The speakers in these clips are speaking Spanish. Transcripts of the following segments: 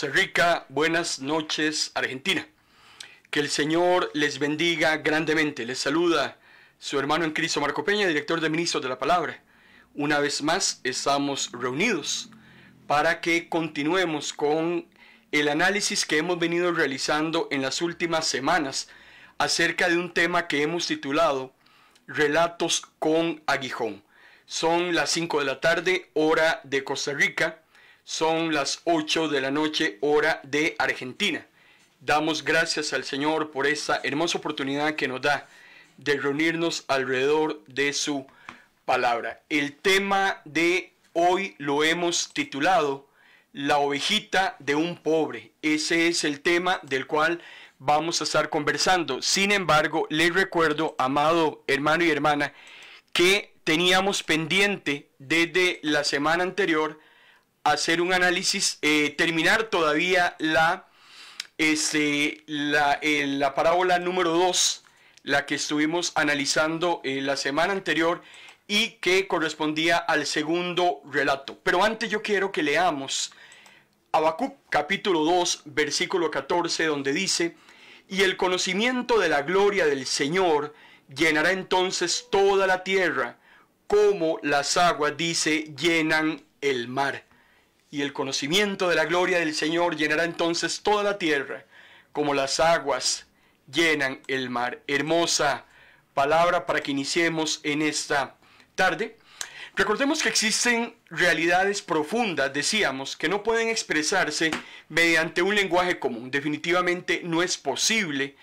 Costa Rica, buenas noches Argentina. Que el Señor les bendiga grandemente. Les saluda su hermano en Cristo Marco Peña, director de Ministros de la Palabra. Una vez más estamos reunidos para que continuemos con el análisis que hemos venido realizando en las últimas semanas acerca de un tema que hemos titulado Relatos con Aguijón. Son las 5 de la tarde, hora de Costa Rica son las 8 de la noche hora de Argentina. Damos gracias al Señor por esta hermosa oportunidad que nos da de reunirnos alrededor de su palabra. El tema de hoy lo hemos titulado La ovejita de un pobre. Ese es el tema del cual vamos a estar conversando. Sin embargo, les recuerdo, amado hermano y hermana, que teníamos pendiente desde la semana anterior hacer un análisis, eh, terminar todavía la, este, eh, la, parábola número 2, la que estuvimos analizando eh, la semana anterior y que correspondía al segundo relato. Pero antes yo quiero que leamos Habacuc capítulo 2, versículo 14, donde dice, y el conocimiento de la gloria del Señor llenará entonces toda la tierra, como las aguas, dice, llenan el mar y el conocimiento de la gloria del Señor llenará entonces toda la tierra, como las aguas llenan el mar. Hermosa palabra para que iniciemos en esta tarde. Recordemos que existen realidades profundas, decíamos, que no pueden expresarse mediante un lenguaje común. Definitivamente no es posible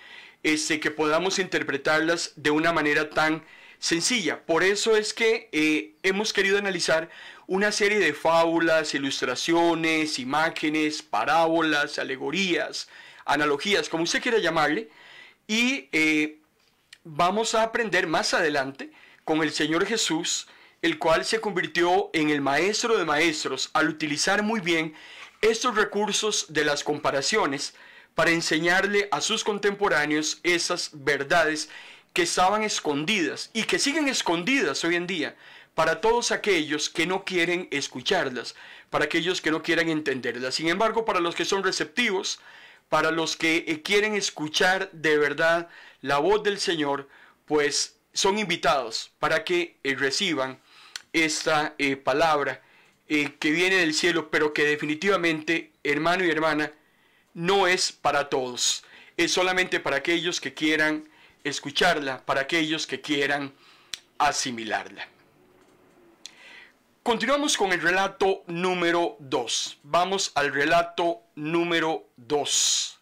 este, que podamos interpretarlas de una manera tan sencilla. Por eso es que eh, hemos querido analizar una serie de fábulas, ilustraciones, imágenes, parábolas, alegorías, analogías, como usted quiera llamarle, y eh, vamos a aprender más adelante con el Señor Jesús, el cual se convirtió en el maestro de maestros al utilizar muy bien estos recursos de las comparaciones para enseñarle a sus contemporáneos esas verdades que estaban escondidas y que siguen escondidas hoy en día para todos aquellos que no quieren escucharlas, para aquellos que no quieran entenderlas. Sin embargo, para los que son receptivos, para los que eh, quieren escuchar de verdad la voz del Señor, pues son invitados para que eh, reciban esta eh, palabra que viene del cielo, pero que definitivamente, hermano y hermana, no es para todos. Es solamente para aquellos que quieran escucharla, para aquellos que quieran asimilarla. Continuamos con el relato número 2. Vamos al relato número 2.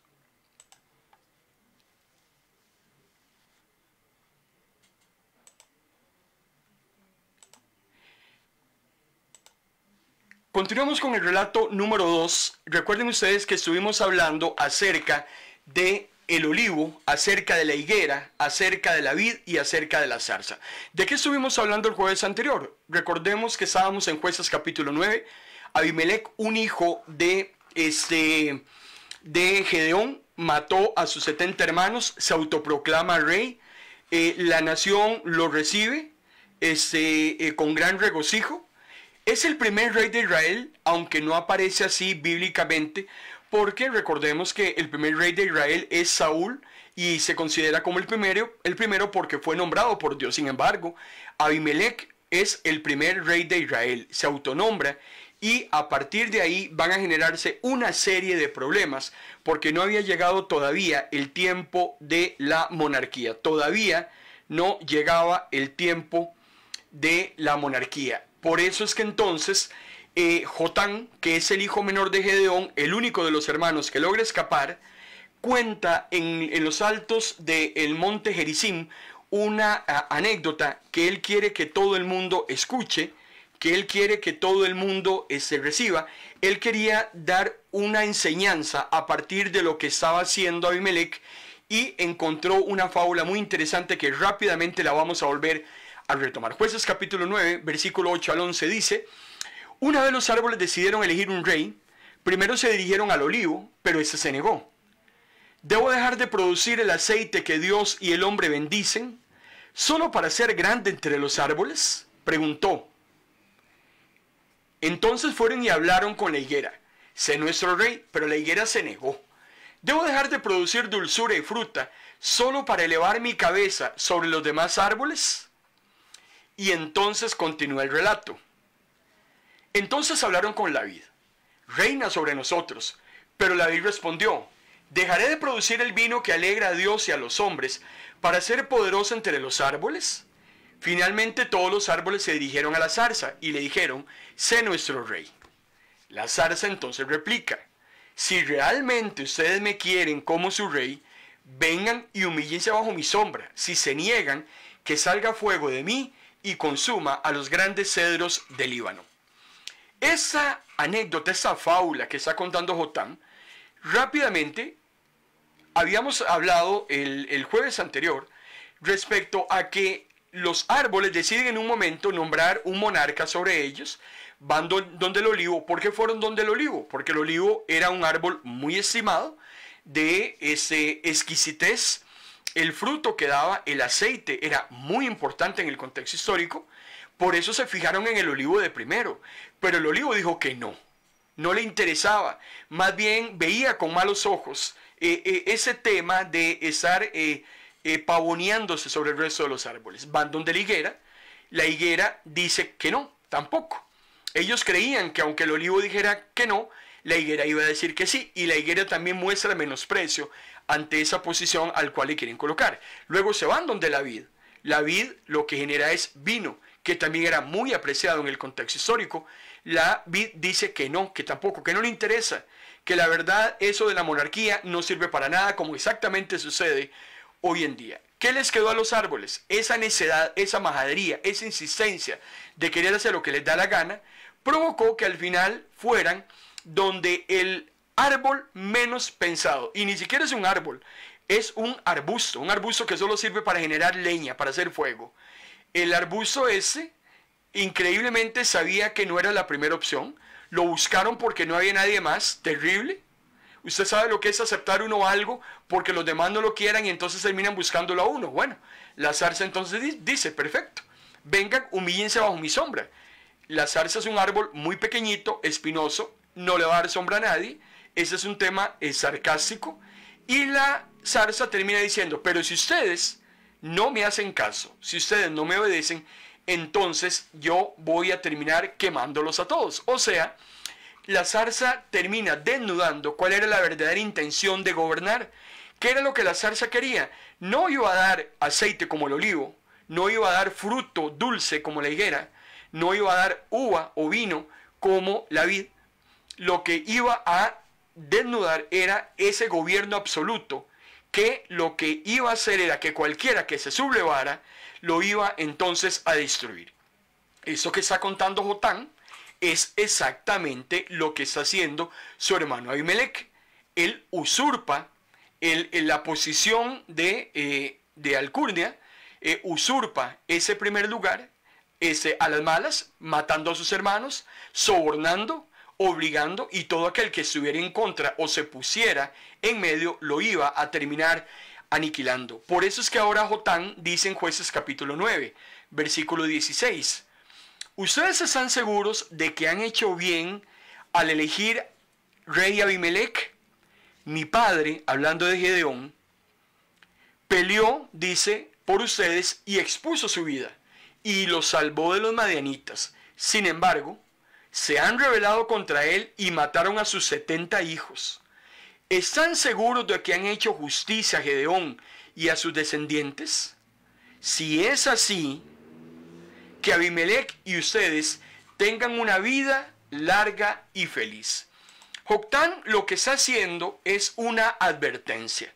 Continuamos con el relato número 2. Recuerden ustedes que estuvimos hablando acerca de el olivo, acerca de la higuera, acerca de la vid y acerca de la zarza. ¿De qué estuvimos hablando el jueves anterior? Recordemos que estábamos en jueces capítulo 9. Abimelech, un hijo de, este, de Gedeón, mató a sus 70 hermanos, se autoproclama rey, eh, la nación lo recibe este, eh, con gran regocijo. Es el primer rey de Israel, aunque no aparece así bíblicamente, porque recordemos que el primer rey de Israel es Saúl y se considera como el primero, el primero porque fue nombrado por Dios. Sin embargo, Abimelech es el primer rey de Israel, se autonombra y a partir de ahí van a generarse una serie de problemas porque no había llegado todavía el tiempo de la monarquía, todavía no llegaba el tiempo de la monarquía. Por eso es que entonces eh, Jotán, que es el hijo menor de Gedeón, el único de los hermanos que logra escapar, cuenta en, los altos del monte Jericim una anécdota que él quiere que todo el mundo escuche, que él quiere que todo el mundo se este, reciba. Él quería dar una enseñanza a partir de lo que estaba haciendo Abimelech y encontró una fábula muy interesante que rápidamente la vamos a volver a retomar. Jueces capítulo 9, versículo 8 al 11 dice, una vez los árboles decidieron elegir un rey, primero se dirigieron al olivo, pero ese se negó. ¿Debo dejar de producir el aceite que Dios y el hombre bendicen solo para ser grande entre los árboles? Preguntó. Entonces fueron y hablaron con la higuera. Sé nuestro rey, pero la higuera se negó. ¿Debo dejar de producir dulzura y fruta solo para elevar mi cabeza sobre los demás árboles? Y entonces continúa el relato. Entonces hablaron con la vid, reina sobre nosotros. Pero la vid respondió, ¿dejaré de producir el vino que alegra a Dios y a los hombres para ser poderosa entre los árboles? Finalmente todos los árboles se dirigieron a la zarza y le dijeron, sé nuestro rey. La zarza entonces replica, si realmente ustedes me quieren como su rey, vengan y humillense bajo mi sombra. Si se niegan, que salga fuego de mí y consuma a los grandes cedros del Líbano. Esa anécdota, esa fábula que está contando Jotán, rápidamente habíamos hablado el, jueves anterior respecto a que los árboles deciden en un momento nombrar un monarca sobre ellos, van donde el olivo. ¿Por qué fueron donde el olivo? Porque el olivo era un árbol muy estimado, de ese exquisitez. El fruto que daba el aceite era muy importante en el contexto histórico. Por eso se fijaron en el olivo de primero. Pero el olivo dijo que no, no le interesaba. Más bien veía con malos ojos eh, eh, ese tema de estar eh, pavoneándose sobre el resto de los árboles. Van donde la higuera, la higuera dice que no, tampoco. Ellos creían que aunque el olivo dijera que no, la higuera iba a decir que sí, y la higuera también muestra menosprecio ante esa posición al cual le quieren colocar. Luego se van donde la vid. La vid lo que genera es vino que también era muy apreciado en el contexto histórico, la vid dice que no, que tampoco, que no le interesa, que la verdad eso de la monarquía no sirve para nada, como exactamente sucede hoy en día. ¿Qué les quedó a los árboles? Esa necedad, esa majadería, esa insistencia de querer hacer lo que les da la gana, provocó que al final fueran donde el árbol menos pensado, y ni siquiera es un árbol, es un arbusto, un arbusto que solo sirve para generar leña, para hacer fuego. El arbusto ese, increíblemente sabía que no era la primera opción. Lo buscaron porque no había nadie más. Terrible. Usted sabe lo que es aceptar uno algo porque los demás no lo quieran y entonces terminan buscándolo a uno. Bueno, la zarza entonces dice, perfecto, vengan, humíllense bajo mi sombra. La zarza es un árbol muy pequeñito, espinoso, no le va a dar sombra a nadie. Ese es un tema eh, sarcástico. Y la zarza termina diciendo, pero si ustedes no me hacen caso, si ustedes no me obedecen, entonces yo voy a terminar quemándolos a todos. O sea, la zarza termina desnudando cuál era la verdadera intención de gobernar. ¿Qué era lo que la zarza quería? No iba a dar aceite como el olivo, no iba a dar fruto dulce como la higuera, no iba a dar uva o vino como la vid. Lo que iba a desnudar era ese gobierno absoluto que lo que iba a hacer era que cualquiera que se sublevara lo iba entonces a destruir. Eso que está contando Jotán es exactamente lo que está haciendo su hermano Abimelech. Él usurpa el, la posición de, eh, de Alcurnia, eh, usurpa ese primer lugar ese, a las malas, matando a sus hermanos, sobornando, obligando y todo aquel que estuviera en contra o se pusiera en medio lo iba a terminar aniquilando. Por eso es que ahora Jotán dice en jueces capítulo 9, versículo 16, ustedes están seguros de que han hecho bien al elegir rey Abimelech, mi padre, hablando de Gedeón, peleó, dice, por ustedes y expuso su vida y los salvó de los madianitas. Sin embargo, se han rebelado contra él y mataron a sus setenta hijos. ¿Están seguros de que han hecho justicia a Gedeón y a sus descendientes? Si es así, que Abimelech y ustedes tengan una vida larga y feliz. Joctán lo que está haciendo es una advertencia.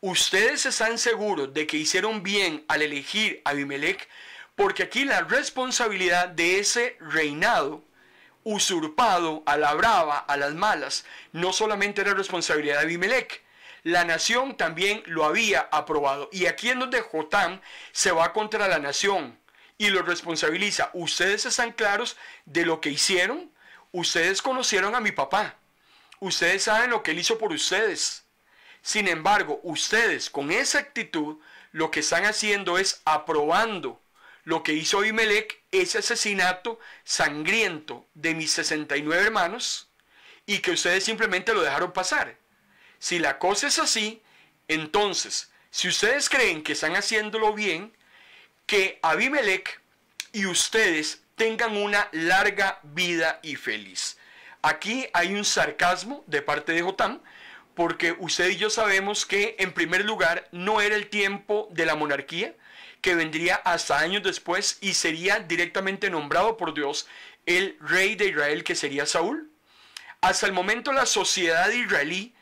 Ustedes están seguros de que hicieron bien al elegir a Abimelech, porque aquí la responsabilidad de ese reinado usurpado a la brava, a las malas, no solamente era responsabilidad de Abimelech, la nación también lo había aprobado. Y aquí en donde Jotán se va contra la nación y lo responsabiliza. Ustedes están claros de lo que hicieron, ustedes conocieron a mi papá, ustedes saben lo que él hizo por ustedes. Sin embargo, ustedes con esa actitud lo que están haciendo es aprobando lo que hizo Abimelech, ese asesinato sangriento de mis 69 hermanos, y que ustedes simplemente lo dejaron pasar. Si la cosa es así, entonces, si ustedes creen que están haciéndolo bien, que Abimelech y ustedes tengan una larga vida y feliz. Aquí hay un sarcasmo de parte de Jotán porque usted y yo sabemos que en primer lugar no era el tiempo de la monarquía, que vendría hasta años después y sería directamente nombrado por Dios el rey de Israel que sería Saúl. Hasta el momento la sociedad israelí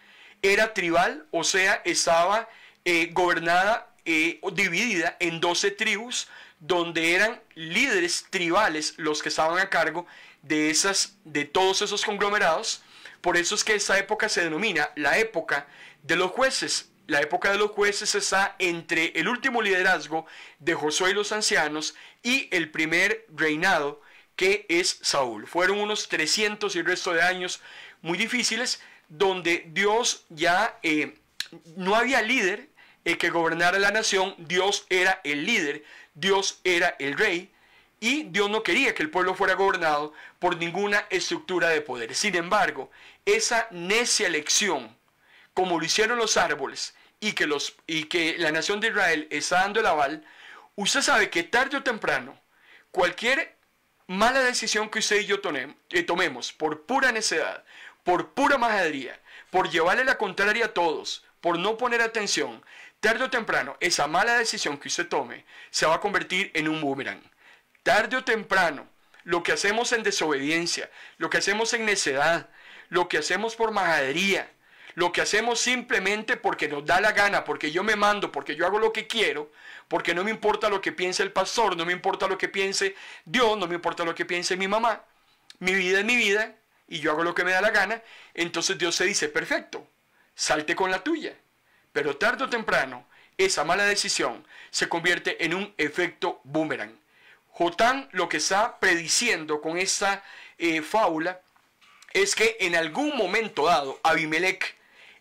era tribal, o sea, estaba eh, gobernada o eh, dividida en 12 tribus, donde eran líderes tribales los que estaban a cargo de, esas, de todos esos conglomerados. Por eso es que esa época se denomina la época de los jueces, la época de los jueces está entre el último liderazgo de Josué y los ancianos y el primer reinado que es Saúl. Fueron unos 300 y el resto de años muy difíciles donde Dios ya eh, no había líder el eh, que gobernara la nación, Dios era el líder, Dios era el rey y Dios no quería que el pueblo fuera gobernado por ninguna estructura de poder. Sin embargo, esa necia elección como lo hicieron los árboles, y que, los, y que la nación de Israel está dando el aval, usted sabe que tarde o temprano, cualquier mala decisión que usted y yo eh, tomemos por pura necedad, por pura majadería, por llevarle la contraria a todos, por no poner atención, tarde o temprano, esa mala decisión que usted tome se va a convertir en un boomerang. Tarde o temprano, lo que hacemos en desobediencia, lo que hacemos en necedad, lo que hacemos por majadería, lo que hacemos simplemente porque nos da la gana, porque yo me mando, porque yo hago lo que quiero, porque no me importa lo que piense el pastor, no me importa lo que piense Dios, no me importa lo que piense mi mamá, mi vida es mi vida y yo hago lo que me da la gana, entonces Dios se dice, perfecto, salte con la tuya. Pero tarde o temprano, esa mala decisión se convierte en un efecto boomerang. Jotán lo que está prediciendo con esta eh, fábula es que en algún momento dado Abimelech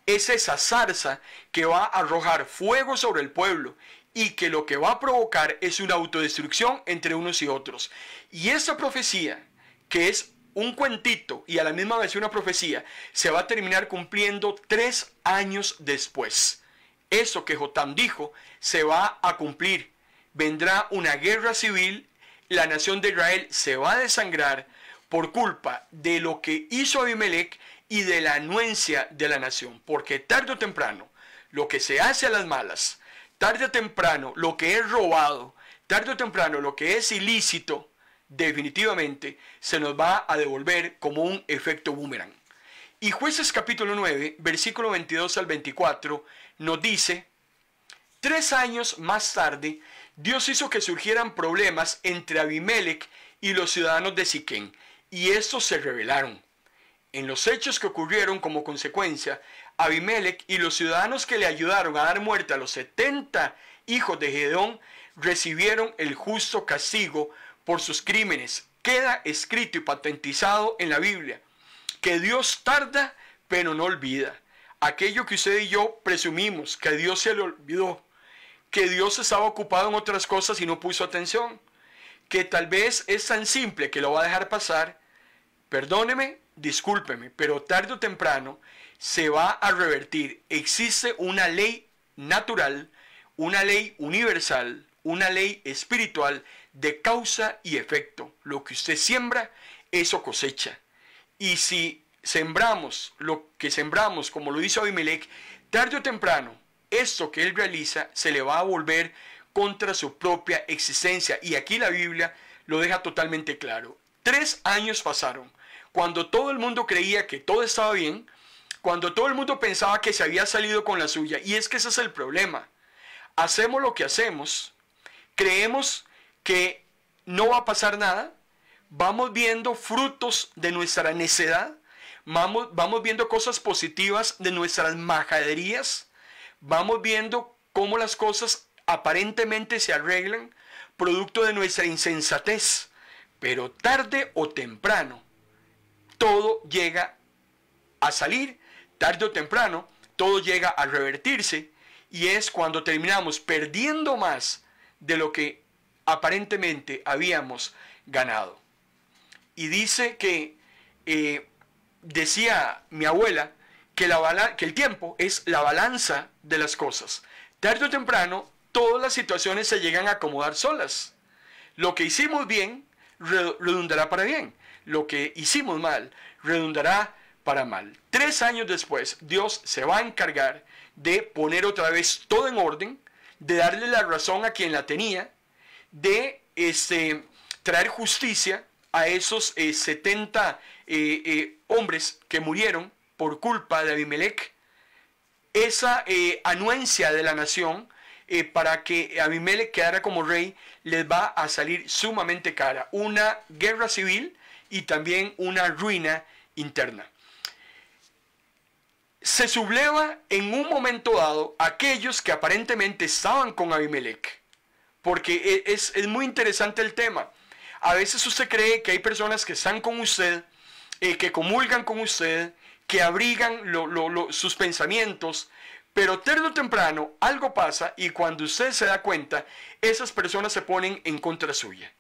es esa zarza que va a arrojar fuego sobre el pueblo y que lo que va a provocar es una autodestrucción entre unos y otros. Y esa profecía, que es un cuentito y a la misma vez una profecía, se va a terminar cumpliendo tres años después. Eso que Jotam dijo se va a cumplir. Vendrá una guerra civil, la nación de Israel se va a desangrar por culpa de lo que hizo Abimelech y de la anuencia de la nación, porque tarde o temprano lo que se hace a las malas, tarde o temprano lo que es robado, tarde o temprano lo que es ilícito, definitivamente se nos va a devolver como un efecto boomerang. Y jueces capítulo 9, versículo 22 al 24, nos dice, tres años más tarde, Dios hizo que surgieran problemas entre Abimelech y los ciudadanos de Siquén, y estos se rebelaron. En los hechos que ocurrieron como consecuencia, Abimelech y los ciudadanos que le ayudaron a dar muerte a los 70 hijos de Gedón recibieron el justo castigo por sus crímenes. Queda escrito y patentizado en la Biblia que Dios tarda pero no olvida. Aquello que usted y yo presumimos que a Dios se le olvidó, que Dios estaba ocupado en otras cosas y no puso atención, que tal vez es tan simple que lo va a dejar pasar, perdóneme, discúlpeme, pero tarde o temprano se va a revertir. Existe una ley natural, una ley universal, una ley espiritual de causa y efecto. Lo que usted siembra, eso cosecha. Y si sembramos lo que sembramos, como lo hizo Abimelech, tarde o temprano, esto que él realiza se le va a volver contra su propia existencia. Y aquí la Biblia lo deja totalmente claro. Tres años pasaron cuando todo el mundo creía que todo estaba bien, cuando todo el mundo pensaba que se había salido con la suya. Y es que ese es el problema. Hacemos lo que hacemos, creemos que no va a pasar nada, vamos viendo frutos de nuestra necedad, vamos, vamos viendo cosas positivas de nuestras majaderías, vamos viendo cómo las cosas aparentemente se arreglan, producto de nuestra insensatez. Pero tarde o temprano, todo llega a salir, tarde o temprano, todo llega a revertirse y es cuando terminamos perdiendo más de lo que aparentemente habíamos ganado. Y dice que, eh, decía mi abuela, que, la que el tiempo es la balanza de las cosas. Tarde o temprano, todas las situaciones se llegan a acomodar solas. Lo que hicimos bien redundará para bien lo que hicimos mal redundará para mal. Tres años después, Dios se va a encargar de poner otra vez todo en orden, de darle la razón a quien la tenía, de este, traer justicia a esos 70 eh, eh, eh, hombres que murieron por culpa de Abimelech, esa anuencia de la nación para que Abimelech quedara como rey les va a salir sumamente cara. Una guerra civil y también una ruina interna. Se subleva en un momento dado aquellos que aparentemente estaban con Abimelech, porque e, es, muy interesante el tema. A veces usted cree que hay personas que están con usted, eh, que comulgan con usted, que abrigan sus pensamientos, pero tarde o temprano algo pasa y cuando usted se da cuenta, esas personas se ponen en contra suya.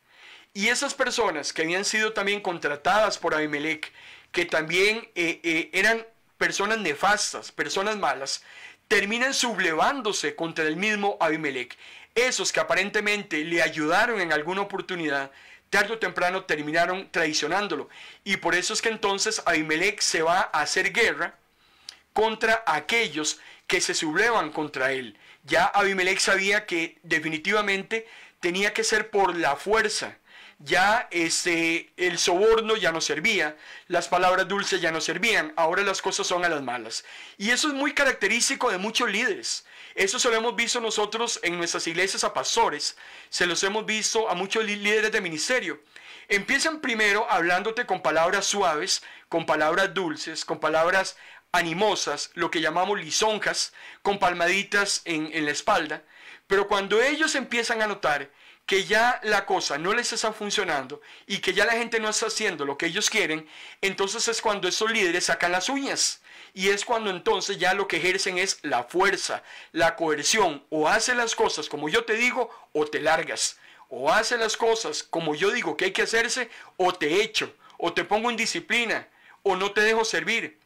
Y esas personas que habían sido también contratadas por Abimelech, que también eh, eh, eran personas nefastas, personas malas, terminan sublevándose contra el mismo Abimelech. Esos que aparentemente le ayudaron en alguna oportunidad, tarde o temprano terminaron traicionándolo. Y por eso es que entonces Abimelech se va a hacer guerra contra aquellos que se sublevan contra él. Ya Abimelech sabía que definitivamente tenía que ser por la fuerza ya este, el soborno ya no servía, las palabras dulces ya no servían, ahora las cosas son a las malas. Y eso es muy característico de muchos líderes. Eso se lo hemos visto nosotros en nuestras iglesias a pastores, se los hemos visto a muchos líderes de ministerio. Empiezan primero hablándote con palabras suaves, con palabras dulces, con palabras animosas, lo que llamamos lisonjas, con palmaditas en, en la espalda. Pero cuando ellos empiezan a notar que ya la cosa no les está funcionando y que ya la gente no está haciendo lo que ellos quieren, entonces es cuando esos líderes sacan las uñas. Y es cuando entonces ya lo que ejercen es la fuerza, la coerción. O hace las cosas como yo te digo o te largas. O hace las cosas como yo digo que hay que hacerse o te echo. O te pongo en disciplina. O no te dejo servir.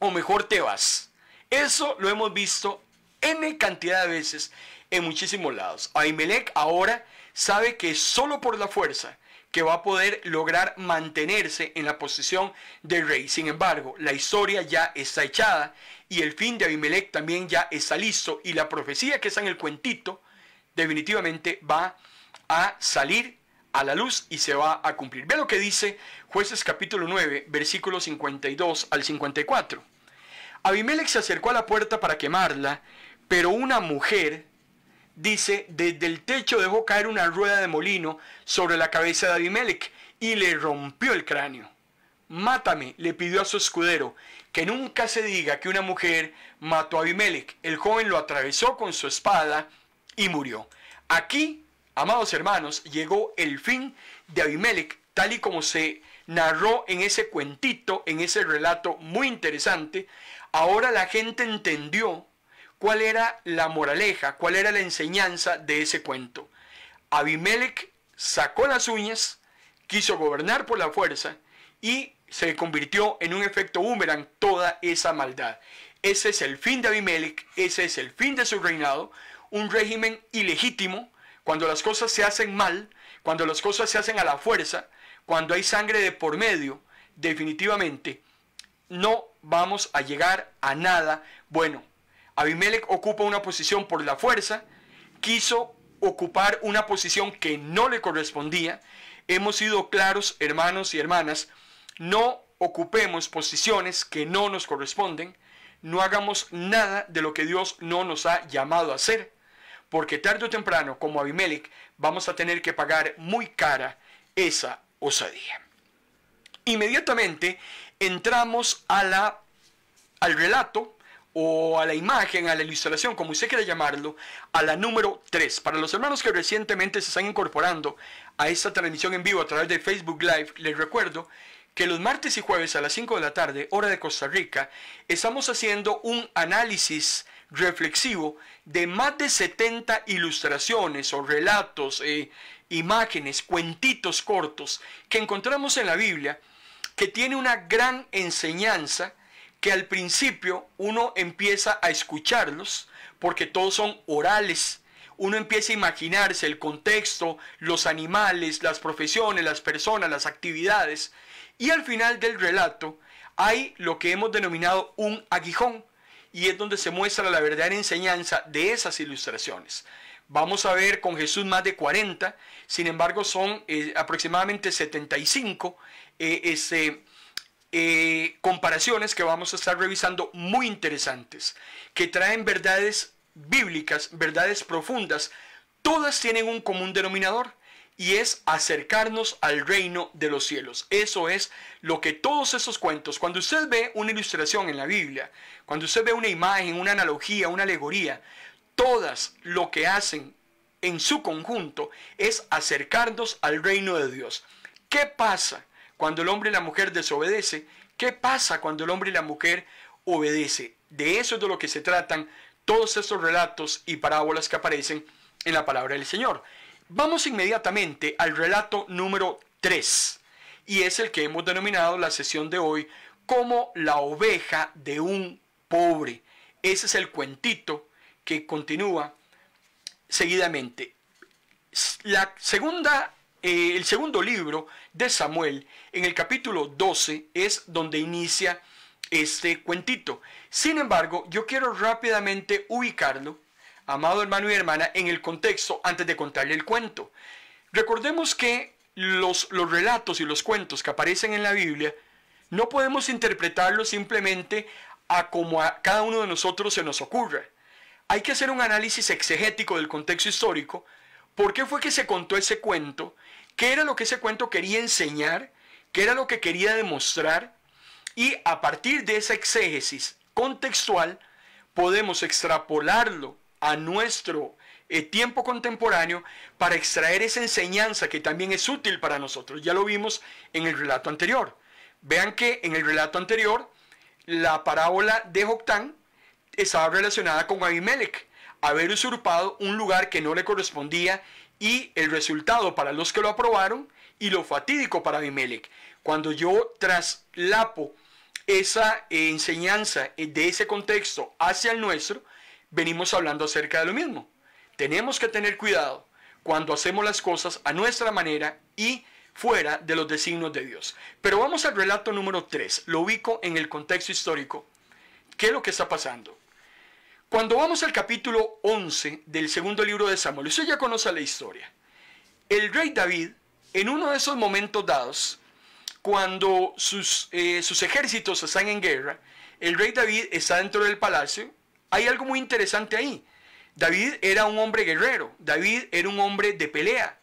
O mejor te vas. Eso lo hemos visto N cantidad de veces en muchísimos lados. Ahimelech ahora sabe que solo por la fuerza que va a poder lograr mantenerse en la posición de rey. Sin embargo, la historia ya está echada y el fin de Abimelech también ya está listo y la profecía que está en el cuentito definitivamente va a salir a la luz y se va a cumplir. Ve lo que dice jueces capítulo 9, versículo 52 al 54. Abimelech se acercó a la puerta para quemarla, pero una mujer dice, desde el techo dejó caer una rueda de molino sobre la cabeza de Abimelech y le rompió el cráneo. Mátame, le pidió a su escudero, que nunca se diga que una mujer mató a Abimelech. El joven lo atravesó con su espada y murió. Aquí, amados hermanos, llegó el fin de Abimelech, tal y como se narró en ese cuentito, en ese relato muy interesante. Ahora la gente entendió cuál era la moraleja, cuál era la enseñanza de ese cuento. Abimelech sacó las uñas, quiso gobernar por la fuerza y se convirtió en un efecto boomerang toda esa maldad. Ese es el fin de Abimelech, ese es el fin de su reinado, un régimen ilegítimo, cuando las cosas se hacen mal, cuando las cosas se hacen a la fuerza, cuando hay sangre de por medio, definitivamente no vamos a llegar a nada bueno. Abimelech ocupa una posición por la fuerza, quiso ocupar una posición que no le correspondía. Hemos sido claros, hermanos y hermanas, no ocupemos posiciones que no nos corresponden, no hagamos nada de lo que Dios no nos ha llamado a hacer, porque tarde o temprano, como Abimelech, vamos a tener que pagar muy cara esa osadía. Inmediatamente entramos al relato o a la imagen, a la ilustración, como usted quiera llamarlo, a la número 3. Para los hermanos que recientemente se están incorporando a esta transmisión en vivo a través de Facebook Live, les recuerdo que los martes y jueves a las 5 de la tarde, hora de Costa Rica, estamos haciendo un análisis reflexivo de más de 70 ilustraciones o relatos, eh, imágenes, cuentitos cortos que encontramos en la Biblia, que tiene una gran enseñanza que al principio uno empieza a escucharlos, porque todos son orales. Uno empieza a imaginarse el contexto, los animales, las profesiones, las personas, las actividades. Y al final del relato hay lo que hemos denominado un aguijón, y es donde se muestra la verdadera enseñanza de esas ilustraciones. Vamos a ver con Jesús más de 40, sin embargo son eh, aproximadamente 75. Eh, ese ese eh, comparaciones que vamos a estar revisando muy interesantes, que traen verdades bíblicas, verdades profundas, todas tienen un común denominador y es acercarnos al reino de los cielos. Eso es lo que todos esos cuentos, cuando usted ve una ilustración en la Biblia, cuando usted ve una imagen, una analogía, una alegoría, todas lo que hacen en su conjunto es acercarnos al reino de Dios. ¿Qué pasa cuando el hombre y la mujer desobedece, ¿qué pasa cuando el hombre y la mujer obedece? De eso es de lo que se tratan todos estos relatos y parábolas que aparecen en la palabra del Señor. Vamos inmediatamente al relato número 3, y es el que hemos denominado la sesión de hoy como la oveja de un pobre. Ese es el cuentito que continúa seguidamente. La segunda eh, el segundo libro de Samuel, en el capítulo 12, es donde inicia este cuentito. Sin embargo, yo quiero rápidamente ubicarlo, amado hermano y hermana, en el contexto antes de contarle el cuento. Recordemos que los, los relatos y los cuentos que aparecen en la Biblia no podemos interpretarlos simplemente a como a cada uno de nosotros se nos ocurra. Hay que hacer un análisis exegético del contexto histórico, por qué fue que se contó ese cuento qué era lo que ese cuento quería enseñar, qué era lo que quería demostrar, y a partir de esa exégesis contextual podemos extrapolarlo a nuestro eh, tiempo contemporáneo para extraer esa enseñanza que también es útil para nosotros. Ya lo vimos en el relato anterior. Vean que en el relato anterior la parábola de Joctán estaba relacionada con Abimelech, haber usurpado un lugar que no le correspondía y el resultado para los que lo aprobaron y lo fatídico para Abimelech. Cuando yo traslapo esa eh, enseñanza eh, de ese contexto hacia el nuestro, venimos hablando acerca de lo mismo. Tenemos que tener cuidado cuando hacemos las cosas a nuestra manera y fuera de los designios de Dios. Pero vamos al relato número 3, lo ubico en el contexto histórico. ¿Qué es lo que está pasando? Cuando vamos al capítulo 11 del segundo libro de Samuel, usted ya conoce la historia. El rey David, en uno de esos momentos dados, cuando sus, eh, sus ejércitos están en guerra, el rey David está dentro del palacio, hay algo muy interesante ahí. David era un hombre guerrero, David era un hombre de pelea.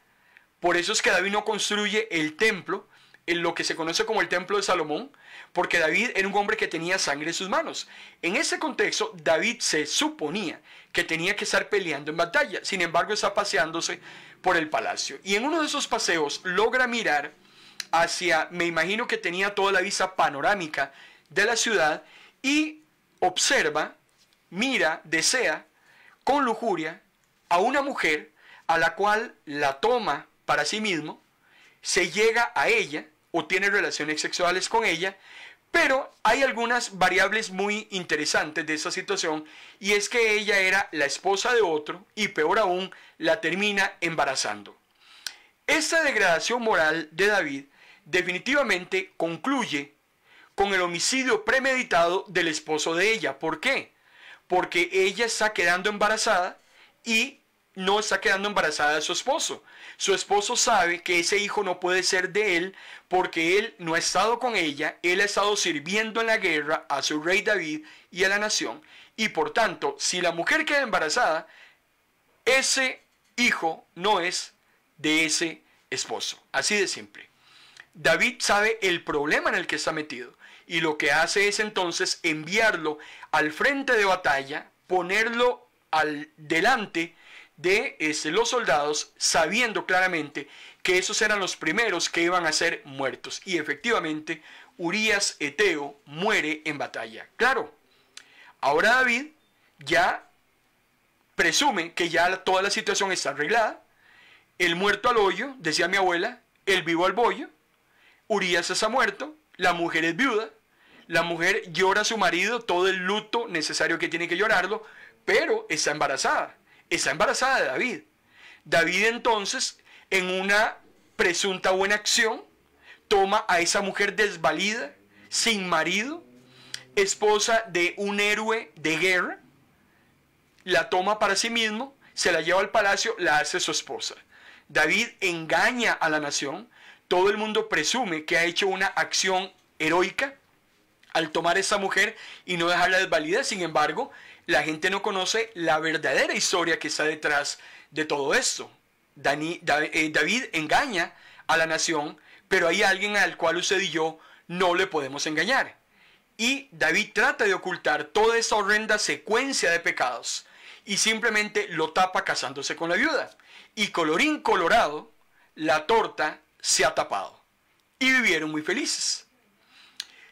Por eso es que David no construye el templo, en lo que se conoce como el templo de Salomón, porque David era un hombre que tenía sangre en sus manos. En ese contexto, David se suponía que tenía que estar peleando en batalla, sin embargo está paseándose por el palacio. Y en uno de esos paseos logra mirar hacia, me imagino que tenía toda la vista panorámica de la ciudad, y observa, mira, desea con lujuria a una mujer a la cual la toma para sí mismo, se llega a ella o tiene relaciones sexuales con ella pero hay algunas variables muy interesantes de esta situación y es que ella era la esposa de otro y peor aún la termina embarazando. Esta degradación moral de David definitivamente concluye con el homicidio premeditado del esposo de ella. ¿Por qué? Porque ella está quedando embarazada y no está quedando embarazada de su esposo. Su esposo sabe que ese hijo no puede ser de él porque él no ha estado con ella, él ha estado sirviendo en la guerra a su rey David y a la nación. Y por tanto, si la mujer queda embarazada, ese hijo no es de ese esposo. Así de simple. David sabe el problema en el que está metido y lo que hace es entonces enviarlo al frente de batalla, ponerlo al delante de este, los soldados sabiendo claramente que esos eran los primeros que iban a ser muertos. Y efectivamente, Urias Eteo muere en batalla. Claro, ahora David ya presume que ya toda la situación está arreglada. El muerto al hoyo, decía mi abuela, el vivo al bollo. Urias está muerto, la mujer es viuda, la mujer llora a su marido todo el luto necesario que tiene que llorarlo, pero está embarazada está embarazada de David. David entonces, en una presunta buena acción, toma a esa mujer desvalida, sin marido, esposa de un héroe de guerra, la toma para sí mismo, se la lleva al palacio, la hace su esposa. David engaña a la nación, todo el mundo presume que ha hecho una acción heroica al tomar a esa mujer y no dejarla desvalida, sin embargo, la gente no conoce la verdadera historia que está detrás de todo esto. Eh, David engaña a la nación, pero hay alguien al cual usted y yo no le podemos engañar. Y David trata de ocultar toda esa horrenda secuencia de pecados y simplemente lo tapa casándose con la viuda. Y colorín colorado, la torta se ha tapado. Y vivieron muy felices.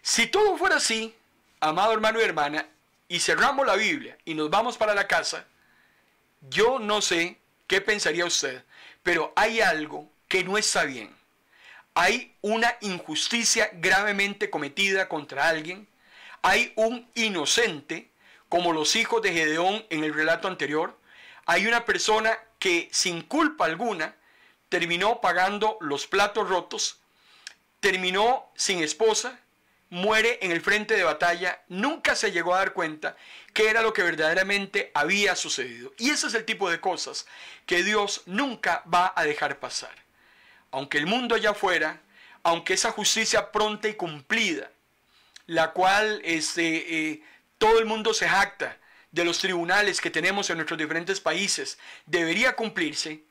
Si todo fuera así, amado hermano y hermana, y cerramos la Biblia y nos vamos para la casa, yo no sé qué pensaría usted, pero hay algo que no está bien. Hay una injusticia gravemente cometida contra alguien. Hay un inocente, como los hijos de Gedeón en el relato anterior. Hay una persona que sin culpa alguna terminó pagando los platos rotos, terminó sin esposa, muere en el frente de batalla, nunca se llegó a dar cuenta que era lo que verdaderamente había sucedido. Y ese es el tipo de cosas que Dios nunca va a dejar pasar. Aunque el mundo allá afuera, aunque esa justicia pronta y cumplida, la cual este, eh, todo el mundo se jacta de los tribunales que tenemos en nuestros diferentes países, debería cumplirse,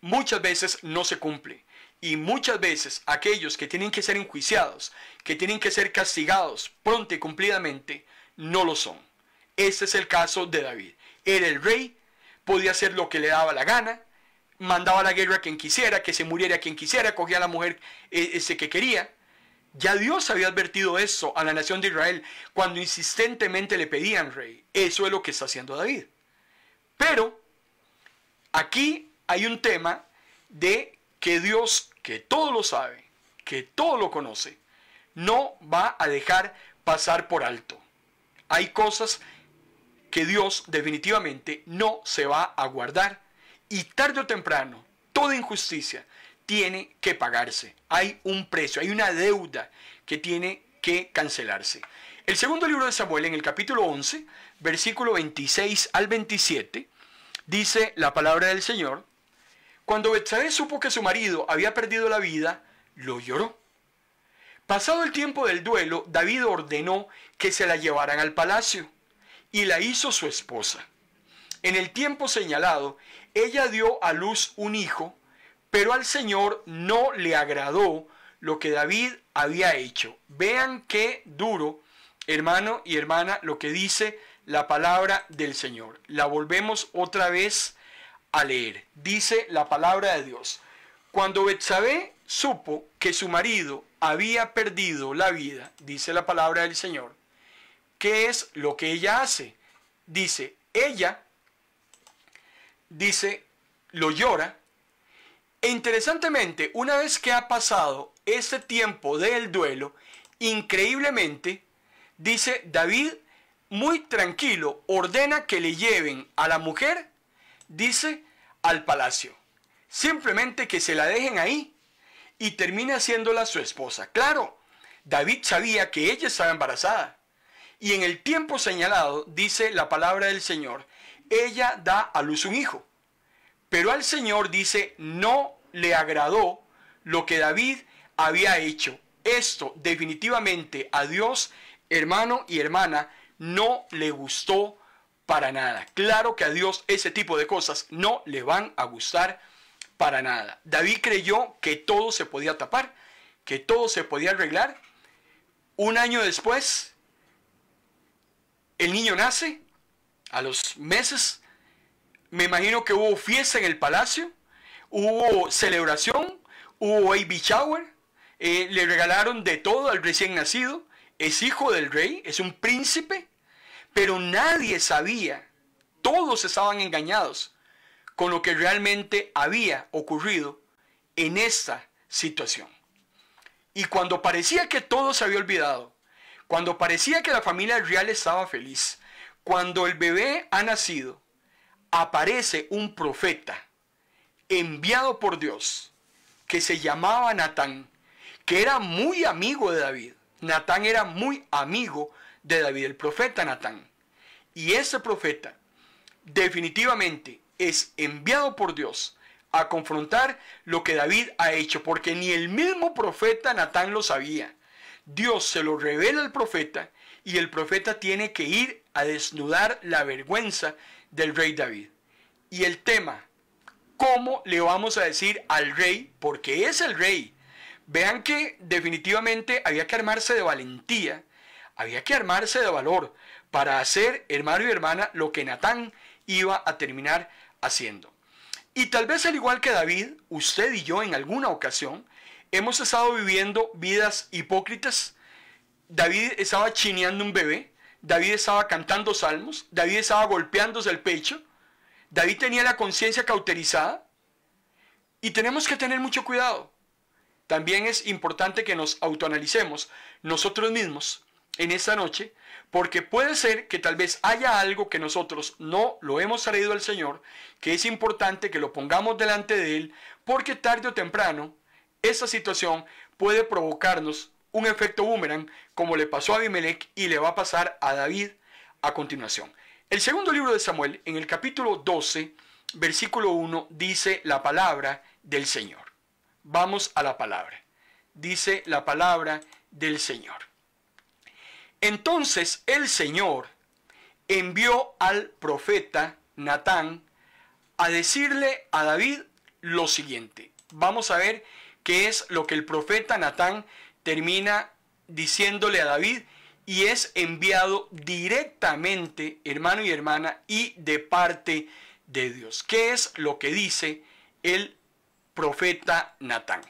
muchas veces no se cumple. Y muchas veces aquellos que tienen que ser enjuiciados, que tienen que ser castigados pronto y cumplidamente, no lo son. Este es el caso de David. Era el rey, podía hacer lo que le daba la gana, mandaba la guerra a quien quisiera, que se muriera a quien quisiera, cogía a la mujer eh, ese que quería. Ya Dios había advertido eso a la nación de Israel cuando insistentemente le pedían rey. Eso es lo que está haciendo David. Pero aquí hay un tema de que Dios que todo lo sabe, que todo lo conoce, no va a dejar pasar por alto. Hay cosas que Dios definitivamente no se va a guardar y tarde o temprano toda injusticia tiene que pagarse. Hay un precio, hay una deuda que tiene que cancelarse. El segundo libro de Samuel en el capítulo 11, versículo 26 al 27, dice la palabra del Señor, cuando Betsabé supo que su marido había perdido la vida, lo lloró. Pasado el tiempo del duelo, David ordenó que se la llevaran al palacio y la hizo su esposa. En el tiempo señalado, ella dio a luz un hijo, pero al Señor no le agradó lo que David había hecho. Vean qué duro, hermano y hermana, lo que dice la palabra del Señor. La volvemos otra vez a leer. Dice la palabra de Dios. Cuando Betsabé supo que su marido había perdido la vida, dice la palabra del Señor, ¿qué es lo que ella hace? Dice, ella, dice, lo llora. E interesantemente, una vez que ha pasado ese tiempo del duelo, increíblemente, dice David, muy tranquilo, ordena que le lleven a la mujer dice al palacio. Simplemente que se la dejen ahí y termina haciéndola su esposa. Claro, David sabía que ella estaba embarazada. Y en el tiempo señalado, dice la palabra del Señor, ella da a luz un hijo. Pero al Señor dice, no le agradó lo que David había hecho. Esto definitivamente a Dios, hermano y hermana, no le gustó para nada. Claro que a Dios ese tipo de cosas no le van a gustar para nada. David creyó que todo se podía tapar, que todo se podía arreglar. Un año después, el niño nace, a los meses, me imagino que hubo fiesta en el palacio, hubo celebración, hubo baby shower, eh, le regalaron de todo al recién nacido, es hijo del rey, es un príncipe, pero nadie sabía, todos estaban engañados con lo que realmente había ocurrido en esta situación. Y cuando parecía que todo se había olvidado, cuando parecía que la familia real estaba feliz, cuando el bebé ha nacido, aparece un profeta enviado por Dios que se llamaba Natán, que era muy amigo de David. Natán era muy amigo de de David, el profeta Natán. Y ese profeta definitivamente es enviado por Dios a confrontar lo que David ha hecho, porque ni el mismo profeta Natán lo sabía. Dios se lo revela al profeta y el profeta tiene que ir a desnudar la vergüenza del rey David. Y el tema, ¿cómo le vamos a decir al rey? Porque es el rey. Vean que definitivamente había que armarse de valentía había que armarse de valor para hacer, hermano y hermana, lo que Natán iba a terminar haciendo. Y tal vez al igual que David, usted y yo en alguna ocasión hemos estado viviendo vidas hipócritas. David estaba chineando un bebé, David estaba cantando salmos, David estaba golpeándose el pecho, David tenía la conciencia cauterizada. Y tenemos que tener mucho cuidado. También es importante que nos autoanalicemos nosotros mismos en esta noche, porque puede ser que tal vez haya algo que nosotros no lo hemos traído al Señor, que es importante que lo pongamos delante de Él, porque tarde o temprano esa situación puede provocarnos un efecto boomerang, como le pasó a Abimelech y le va a pasar a David a continuación. El segundo libro de Samuel, en el capítulo 12, versículo 1, dice la palabra del Señor. Vamos a la palabra. Dice la palabra del Señor. Entonces el Señor envió al profeta Natán a decirle a David lo siguiente. Vamos a ver qué es lo que el profeta Natán termina diciéndole a David y es enviado directamente, hermano y hermana, y de parte de Dios. ¿Qué es lo que dice el profeta Natán?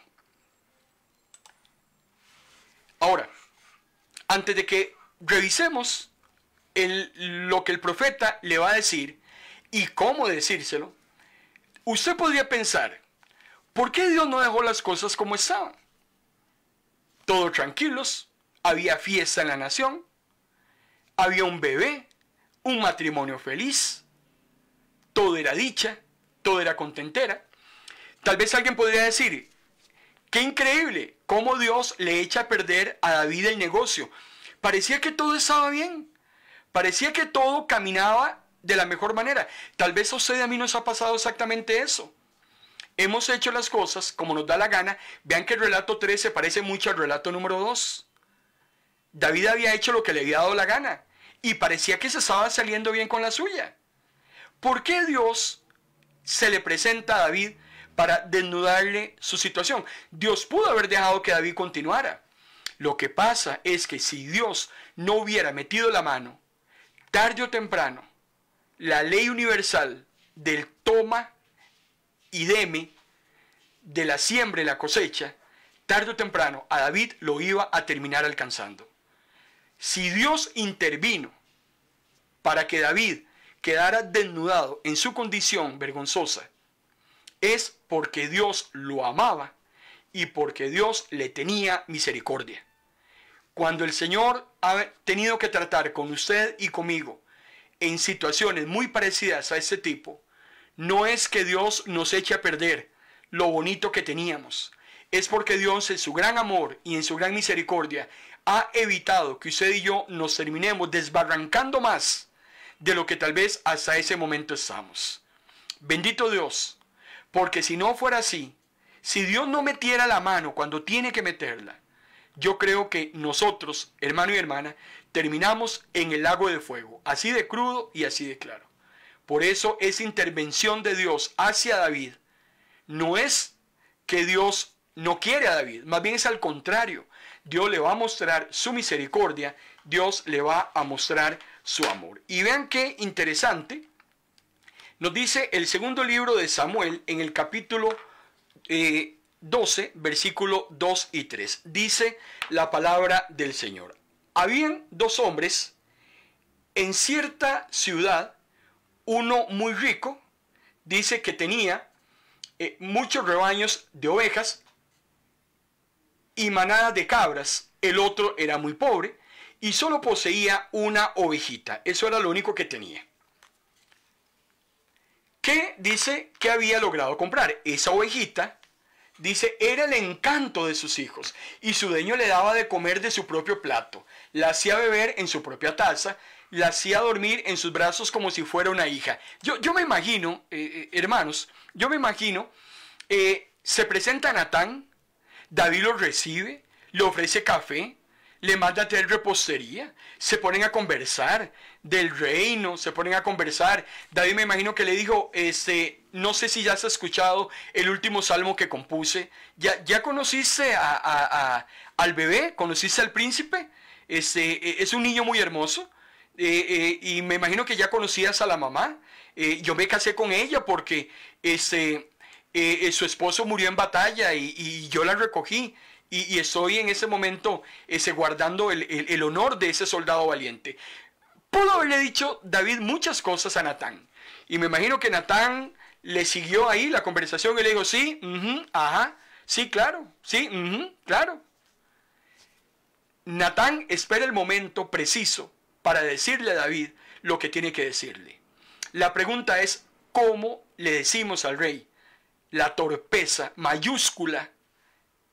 Ahora, antes de que revisemos lo que el profeta le va a decir y cómo decírselo, usted podría pensar, ¿por qué Dios no dejó las cosas como estaban? Todos tranquilos, había fiesta en la nación, había un bebé, un matrimonio feliz, todo era dicha, todo era contentera. Tal vez alguien podría decir, qué increíble cómo Dios le echa a perder a David el negocio. Parecía que todo estaba bien. Parecía que todo caminaba de la mejor manera. Tal vez a usted y a mí nos ha pasado exactamente eso. Hemos hecho las cosas como nos da la gana. Vean que el relato 13 parece mucho al relato número 2. David había hecho lo que le había dado la gana y parecía que se estaba saliendo bien con la suya. ¿Por qué Dios se le presenta a David para desnudarle su situación? Dios pudo haber dejado que David continuara. Lo que pasa es que si Dios no hubiera metido la mano, tarde o temprano, la ley universal del toma y deme, de la siembra y la cosecha, tarde o temprano a David lo iba a terminar alcanzando. Si Dios intervino para que David quedara desnudado en su condición vergonzosa, es porque Dios lo amaba y porque Dios le tenía misericordia cuando el Señor ha tenido que tratar con usted y conmigo en situaciones muy parecidas a este tipo, no es que Dios nos eche a perder lo bonito que teníamos. Es porque Dios en su gran amor y en su gran misericordia ha evitado que usted y yo nos terminemos desbarrancando más de lo que tal vez hasta ese momento estamos. Bendito Dios, porque si no fuera así, si Dios no metiera la mano cuando tiene que meterla, yo creo que nosotros, hermano y hermana, terminamos en el lago de fuego, así de crudo y así de claro. Por eso esa intervención de Dios hacia David no es que Dios no quiere a David, más bien es al contrario. Dios le va a mostrar su misericordia, Dios le va a mostrar su amor. Y vean qué interesante, nos dice el segundo libro de Samuel en el capítulo eh, 12, versículo 2 y 3. Dice la palabra del Señor. Habían dos hombres en cierta ciudad, uno muy rico, dice que tenía eh, muchos rebaños de ovejas y manadas de cabras. El otro era muy pobre y solo poseía una ovejita. Eso era lo único que tenía. ¿Qué dice que había logrado comprar? Esa ovejita Dice, era el encanto de sus hijos, y su dueño le daba de comer de su propio plato, la hacía beber en su propia taza, la hacía dormir en sus brazos como si fuera una hija. Yo, me imagino, eh, eh, hermanos, yo me imagino, eh, se presenta Natán, David lo recibe, le ofrece café, le manda a tener repostería, se ponen a conversar del reino, se ponen a conversar. David me imagino que le dijo, este, no sé si ya has escuchado el último salmo que compuse, ya, ya conociste a, al bebé, conociste al príncipe, este, e, es un niño muy hermoso, eh, eh, y me imagino que ya conocías a la mamá, eh, yo me casé con ella porque este, su esposo murió en batalla y yo la recogí y, estoy en ese momento ese, guardando el, honor de ese soldado valiente. Pudo haberle dicho David muchas cosas a Natán. Y me imagino que Natán le siguió ahí la conversación y le dijo, sí, ajá, sí, claro, sí, claro. Natán espera el momento preciso para decirle a David lo que tiene que decirle. La pregunta es, ¿cómo le decimos al rey la torpeza mayúscula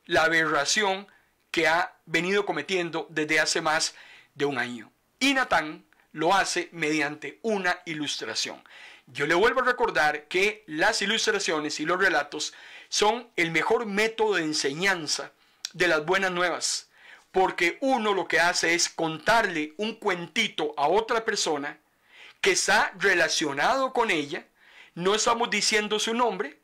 la aberración que ha venido cometiendo desde hace más de un año. Y Natán lo hace mediante una ilustración. Yo le vuelvo a recordar que las ilustraciones y los relatos son el mejor método de enseñanza de las buenas nuevas, porque uno lo que hace es contarle un cuentito a otra persona que está relacionado con ella, no estamos diciendo su nombre,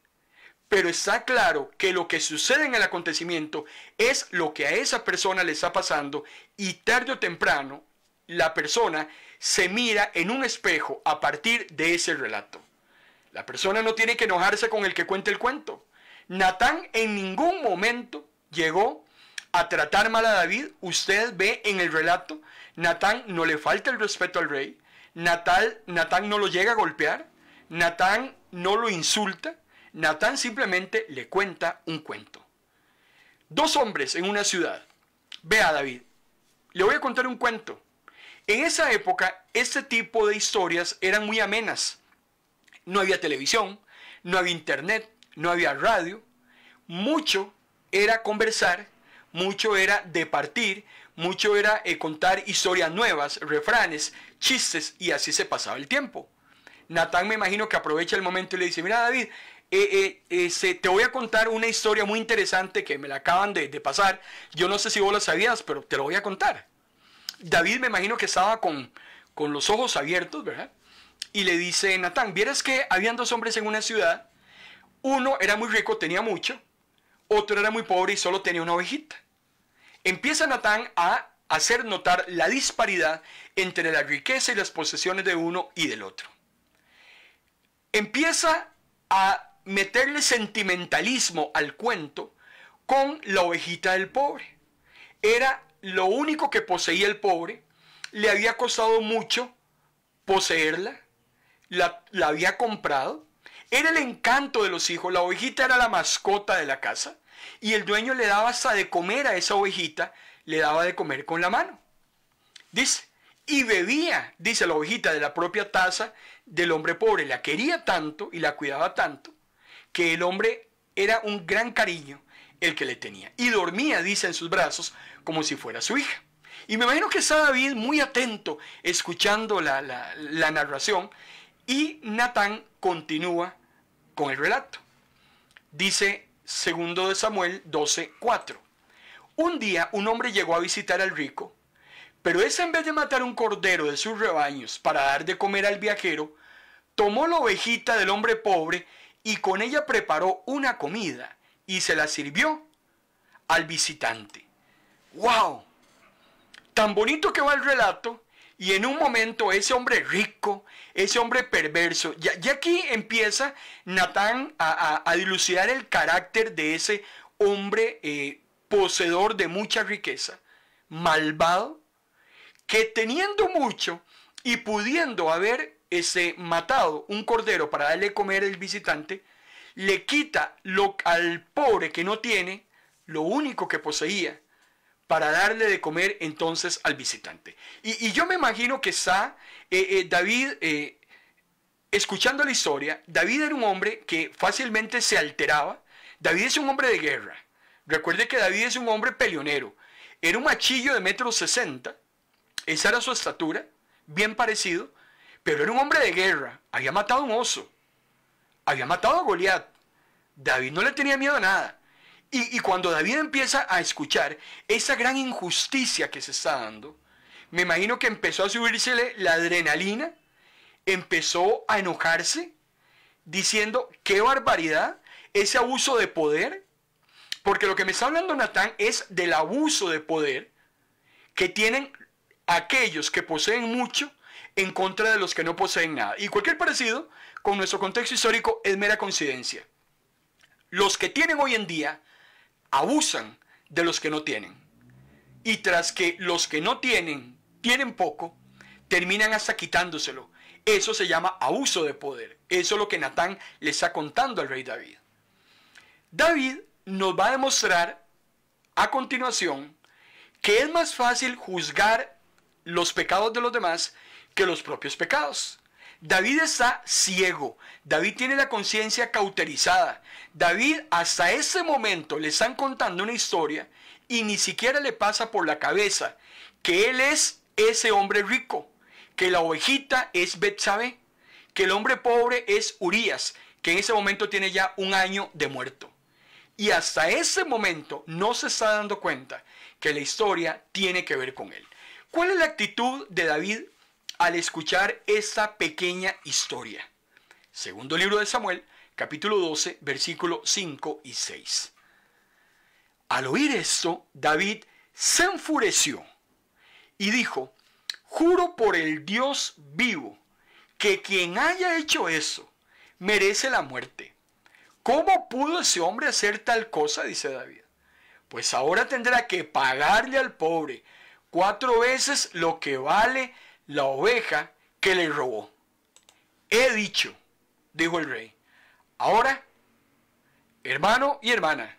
pero está claro que lo que sucede en el acontecimiento es lo que a esa persona le está pasando y tarde o temprano la persona se mira en un espejo a partir de ese relato. La persona no tiene que enojarse con el que cuenta el cuento. Natán en ningún momento llegó a tratar mal a David. Usted ve en el relato, Natán no le falta el respeto al rey. Natán no lo llega a golpear. Natán no lo insulta. Natán simplemente le cuenta un cuento. Dos hombres en una ciudad. Ve a David, le voy a contar un cuento. En esa época, este tipo de historias eran muy amenas. No había televisión, no había internet, no había radio. Mucho era conversar, mucho era departir, mucho era eh, contar historias nuevas, refranes, chistes, y así se pasaba el tiempo. Natán me imagino que aprovecha el momento y le dice, mira David, eh, eh, eh, te voy a contar una historia muy interesante que me la acaban de, pasar. Yo no sé si vos la sabías, pero te lo voy a contar. David me imagino que estaba con, los ojos abiertos, ¿verdad? Y le dice, Natán, ¿vieras que había dos hombres en una ciudad? Uno era muy rico, tenía mucho. Otro era muy pobre y solo tenía una ovejita. Empieza Natán a hacer notar la disparidad entre la riqueza y las posesiones de uno y del otro. Empieza a meterle sentimentalismo al cuento con la ovejita del pobre. Era lo único que poseía el pobre, le había costado mucho poseerla, la, había comprado, era el encanto de los hijos, la ovejita era la mascota de la casa y el dueño le daba hasta de comer a esa ovejita, le daba de comer con la mano. Dice, y bebía, dice la ovejita, de la propia taza del hombre pobre. La quería tanto y la cuidaba tanto que el hombre era un gran cariño el que le tenía. Y dormía, dice, en sus brazos como si fuera su hija. Y me imagino que está David muy atento escuchando la, narración y Natán continúa con el relato. Dice segundo de Samuel 12:4. Un día un hombre llegó a visitar al rico, pero ese en vez de matar un cordero de sus rebaños para dar de comer al viajero, tomó la ovejita del hombre pobre y con ella preparó una comida y se la sirvió al visitante. ¡Wow! Tan bonito que va el relato y en un momento ese hombre rico, ese hombre perverso, Y aquí empieza Natán a, dilucidar el carácter de ese hombre eh, poseedor de mucha riqueza, malvado, que teniendo mucho y pudiendo haber ese matado un cordero para darle comer al visitante, le quita lo, al pobre que no tiene lo único que poseía para darle de comer entonces al visitante. Y, yo me imagino que está eh, eh, David, eh, escuchando la historia, David era un hombre que fácilmente se alteraba. David es un hombre de guerra. Recuerde que David es un hombre peleonero. Era un machillo de metro sesenta. Esa era su estatura, bien parecido pero era un hombre de guerra, había matado a un oso, había matado a Goliat. David no le tenía miedo a nada. Y, cuando David empieza a escuchar esa gran injusticia que se está dando, me imagino que empezó a subírsele la adrenalina, empezó a enojarse, diciendo, qué barbaridad, ese abuso de poder, porque lo que me está hablando Natán es del abuso de poder que tienen aquellos que poseen mucho en contra de los que no poseen nada. Y cualquier parecido con nuestro contexto histórico es mera coincidencia. Los que tienen hoy en día abusan de los que no tienen. Y tras que los que no tienen tienen poco, terminan hasta quitándoselo. Eso se llama abuso de poder. Eso es lo que Natán le está contando al rey David. David nos va a demostrar a continuación que es más fácil juzgar los pecados de los demás que los propios pecados. David está ciego, David tiene la conciencia cauterizada. David hasta ese momento le están contando una historia y ni siquiera le pasa por la cabeza que él es ese hombre rico, que la ovejita es Betsabe. que el hombre pobre es Urias. que en ese momento tiene ya un año de muerto. Y hasta ese momento no se está dando cuenta que la historia tiene que ver con él. ¿Cuál es la actitud de David al escuchar esta pequeña historia. Segundo libro de Samuel, capítulo 12, Versículos 5 y 6. Al oír esto, David se enfureció y dijo, juro por el Dios vivo, que quien haya hecho eso merece la muerte. ¿Cómo pudo ese hombre hacer tal cosa? dice David. Pues ahora tendrá que pagarle al pobre cuatro veces lo que vale la oveja que le robó. He dicho, dijo el rey. Ahora, hermano y hermana,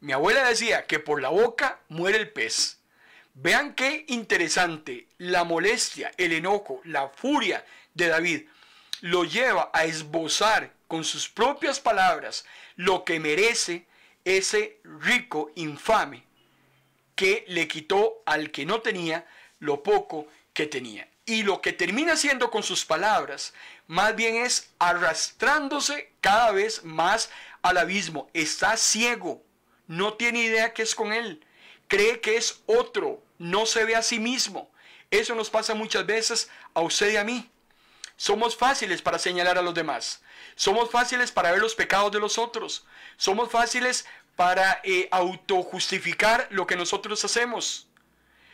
mi abuela decía que por la boca muere el pez. Vean qué interesante la molestia, el enojo, la furia de David lo lleva a esbozar con sus propias palabras lo que merece ese rico infame que le quitó al que no tenía lo poco que tenía. Y lo que termina haciendo con sus palabras, más bien es arrastrándose cada vez más al abismo. Está ciego, no tiene idea que es con él, cree que es otro, no se ve a sí mismo. Eso nos pasa muchas veces a usted y a mí. Somos fáciles para señalar a los demás. Somos fáciles para ver los pecados de los otros. Somos fáciles para eh, autojustificar lo que nosotros hacemos.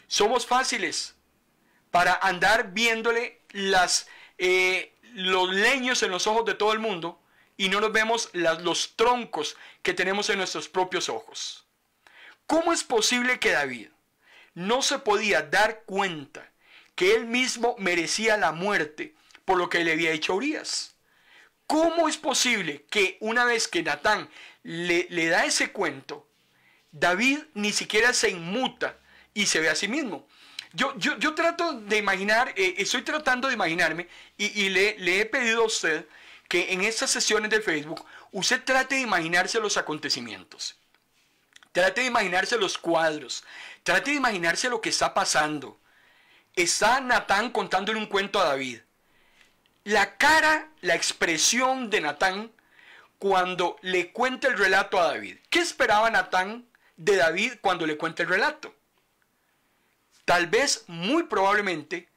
Somos fáciles para andar viéndole las, eh, los leños en los ojos de todo el mundo y no nos vemos los troncos que tenemos en nuestros propios ojos. ¿Cómo es posible que David no se podía dar cuenta que él mismo merecía la muerte por lo que le había hecho a Urias? ¿Cómo es posible que una vez que Natán le, le da ese cuento, David ni siquiera se inmuta y se ve a sí mismo? Yo, yo, trato de imaginar, eh, estoy tratando de imaginarme y, le, le he pedido a usted que en estas sesiones de Facebook usted trate de imaginarse los acontecimientos. Trate de imaginarse los cuadros. Trate de imaginarse lo que está pasando. Está Natán contándole un cuento a David. La cara, la expresión de Natán cuando le cuenta el relato a David. ¿Qué esperaba Natán de David cuando le cuenta el relato? tal vez muy probablemente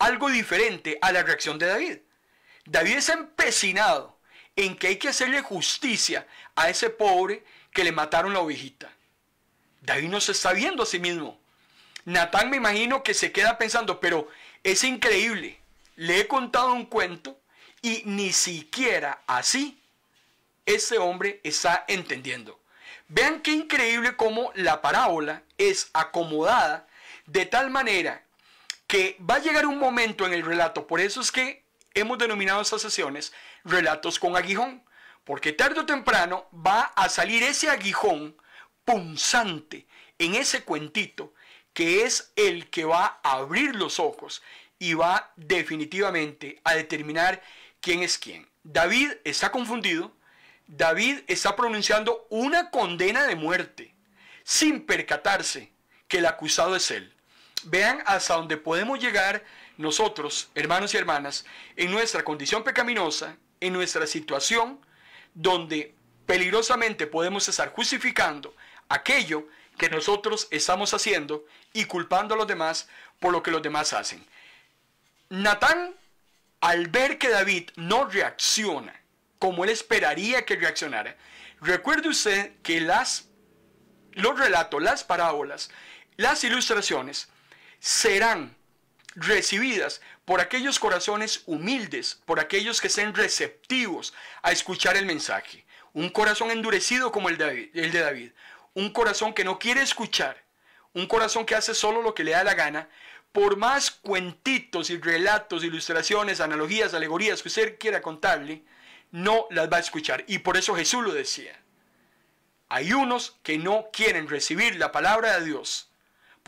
algo diferente a la reacción de David. David es empecinado en que hay que hacerle justicia a ese pobre que le mataron la ovejita. David no se está viendo a sí mismo. Natán me imagino que se queda pensando, pero es increíble. Le he contado un cuento y ni siquiera así ese hombre está entendiendo. Vean qué increíble como la parábola es acomodada de tal manera que va a llegar un momento en el relato, por eso es que hemos denominado estas sesiones relatos con aguijón, porque tarde o temprano va a salir ese aguijón punzante en ese cuentito que es el que va a abrir los ojos y va definitivamente a determinar quién es quién. David está confundido, David está pronunciando una condena de muerte sin percatarse que el acusado es él. Vean hasta dónde podemos llegar nosotros, hermanos y hermanas, en nuestra condición pecaminosa, en nuestra situación donde peligrosamente podemos estar justificando aquello que nosotros estamos haciendo y culpando a los demás por lo que los demás hacen. Natán, al ver que David no reacciona como él esperaría que reaccionara, recuerde usted que las, los relatos, las parábolas, las ilustraciones serán recibidas por aquellos corazones humildes, por aquellos que estén receptivos a escuchar el mensaje. Un corazón endurecido como el de, el de David, un corazón que no quiere escuchar, un corazón que hace solo lo que le da la gana, por más cuentitos y relatos, ilustraciones, analogías, alegorías que usted quiera contarle, no las va a escuchar. Y por eso Jesús lo decía. Hay unos que no quieren recibir la palabra de Dios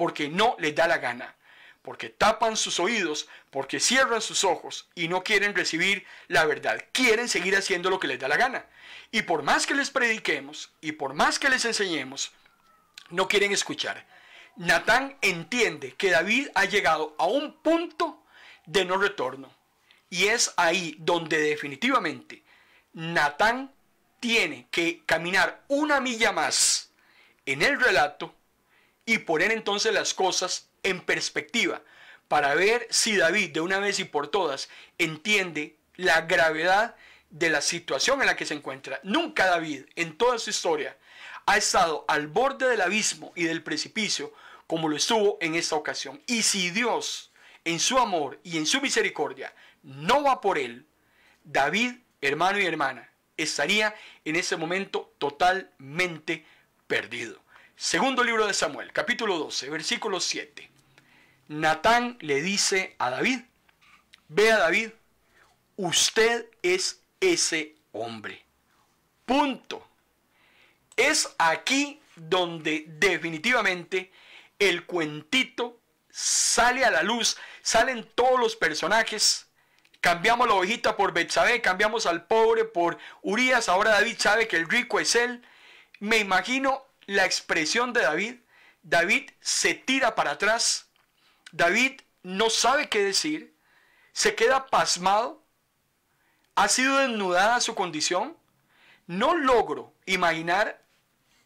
porque no les da la gana, porque tapan sus oídos, porque cierran sus ojos y no quieren recibir la verdad, quieren seguir haciendo lo que les da la gana. Y por más que les prediquemos y por más que les enseñemos, no quieren escuchar. Natán entiende que David ha llegado a un punto de no retorno. Y es ahí donde definitivamente Natán tiene que caminar una milla más en el relato y poner entonces las cosas en perspectiva para ver si David de una vez y por todas entiende la gravedad de la situación en la que se encuentra. Nunca David en toda su historia ha estado al borde del abismo y del precipicio como lo estuvo en esta ocasión. Y si Dios en su amor y en su misericordia no va por él, David, hermano y hermana, estaría en ese momento totalmente perdido. Segundo libro de Samuel, capítulo 12, versículo 7. Natán le dice a David, vea David, usted es ese hombre. Punto. Es aquí donde definitivamente el cuentito sale a la luz, salen todos los personajes. Cambiamos la ovejita por Betsabé, cambiamos al pobre por Urias, ahora David sabe que el rico es él. Me imagino la expresión de David. David se tira para atrás. David no sabe qué decir. Se queda pasmado. Ha sido desnudada su condición. No logro imaginar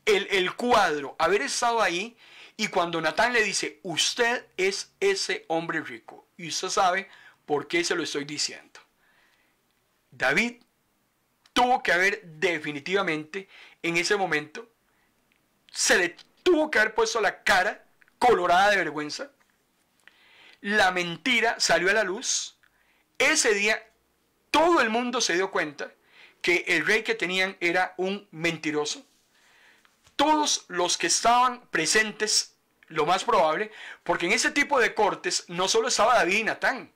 el, cuadro, haber estado ahí y cuando Natán le dice, usted es ese hombre rico. Y usted sabe por qué se lo estoy diciendo. David tuvo que haber definitivamente en ese momento se le tuvo que haber puesto la cara colorada de vergüenza. La mentira salió a la luz. Ese día todo el mundo se dio cuenta que el rey que tenían era un mentiroso. Todos los que estaban presentes, lo más probable, porque en ese tipo de cortes no solo estaba David y Natán,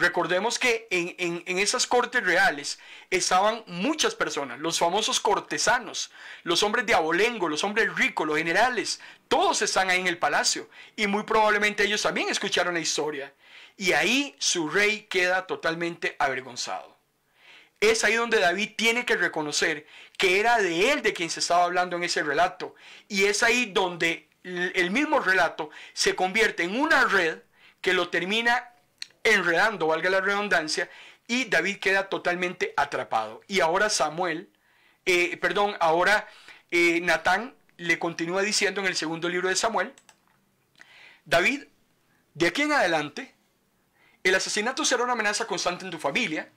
Recordemos que en, esas cortes reales estaban muchas personas, los famosos cortesanos, los hombres de abolengo, los hombres ricos, los generales, todos están ahí en el palacio y muy probablemente ellos también escucharon la historia. Y ahí su rey queda totalmente avergonzado. Es ahí donde David tiene que reconocer que era de él de quien se estaba hablando en ese relato. Y es ahí donde el mismo relato se convierte en una red que lo termina enredando, valga la redundancia, y David queda totalmente atrapado. Y ahora Samuel, eh, perdón, ahora eh, Natán le continúa diciendo en el segundo libro de Samuel, David, de aquí en adelante, el asesinato será una amenaza constante en tu familia,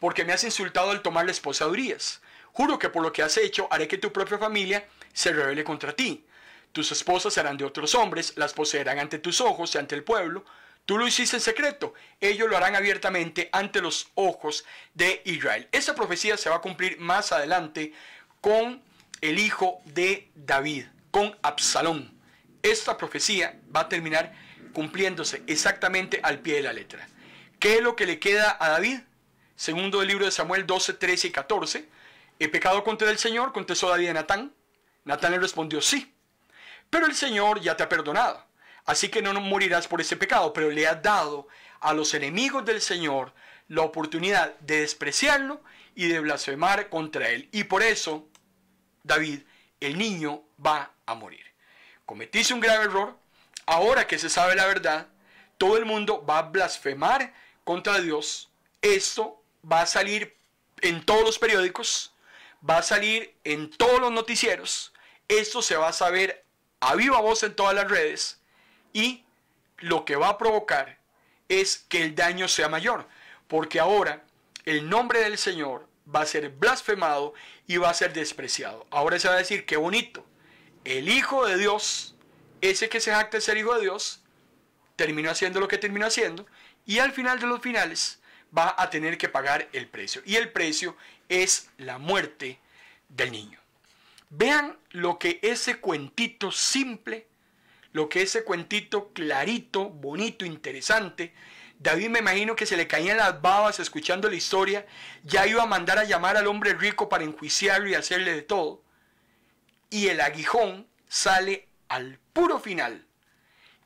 porque me has insultado al tomar la esposa de Urias. Juro que por lo que has hecho haré que tu propia familia se revele contra ti. Tus esposas serán de otros hombres, las poseerán ante tus ojos y ante el pueblo, Tú lo hiciste en secreto, ellos lo harán abiertamente ante los ojos de Israel. Esta profecía se va a cumplir más adelante con el hijo de David, con Absalón. Esta profecía va a terminar cumpliéndose exactamente al pie de la letra. ¿Qué es lo que le queda a David? Segundo el libro de Samuel 12, 13 y 14. ¿He pecado contra el Señor? Contestó David a Natán. Natán le respondió, sí. Pero el Señor ya te ha perdonado. Así que no morirás por ese pecado, pero le has dado a los enemigos del Señor la oportunidad de despreciarlo y de blasfemar contra él. Y por eso, David, el niño va a morir. Cometiste un grave error, ahora que se sabe la verdad, todo el mundo va a blasfemar contra Dios. Esto va a salir en todos los periódicos, va a salir en todos los noticieros. Esto se va a saber a viva voz en todas las redes y lo que va a provocar es que el daño sea mayor, porque ahora el nombre del Señor va a ser blasfemado y va a ser despreciado. Ahora se va a decir, qué bonito, el Hijo de Dios, ese que se jacta de ser Hijo de Dios, terminó haciendo lo que terminó haciendo y al final de los finales va a tener que pagar el precio. Y el precio es la muerte del niño. Vean lo que ese cuentito simple lo que ese cuentito clarito, bonito, interesante, David me imagino que se le caían las babas escuchando la historia, ya iba a mandar a llamar al hombre rico para enjuiciarlo y hacerle de todo. Y el aguijón sale al puro final